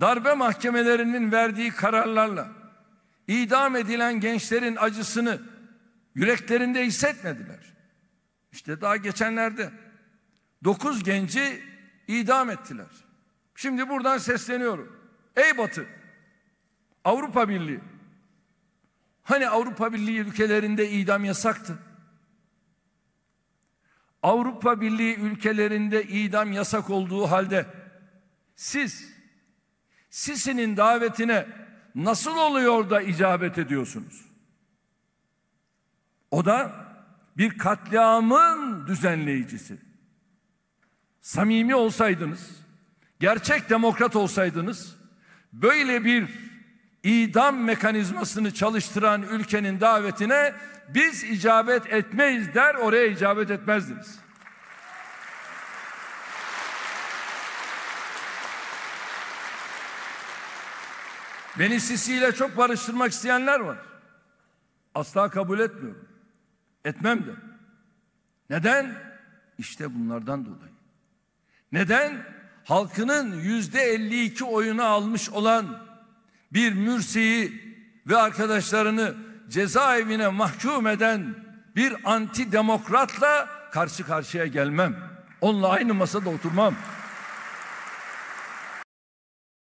darbe mahkemelerinin verdiği kararlarla idam edilen gençlerin acısını yüreklerinde hissetmediler. İşte daha geçenlerde dokuz genci idam ettiler. Şimdi buradan sesleniyorum. Ey Batı, Avrupa Birliği. Hani Avrupa Birliği ülkelerinde idam yasaktı? Avrupa Birliği ülkelerinde idam yasak olduğu halde siz Sisi'nin davetine nasıl oluyor da icabet ediyorsunuz? O da bir katliamın düzenleyicisi. Samimi olsaydınız, gerçek demokrat olsaydınız, böyle bir idam mekanizmasını çalıştıran ülkenin davetine biz icabet etmeyiz der, oraya icabet etmezdiniz. Beni sisiyle çok barıştırmak isteyenler var. Asla kabul etmiyorum. Etmem de. Neden? İşte bunlardan dolayı. Neden? Halkının yüzde 52 oyunu almış olan bir Mürsi'yi ve arkadaşlarını cezaevine mahkum eden bir anti demokratla karşı karşıya gelmem. Onunla aynı masada oturmam.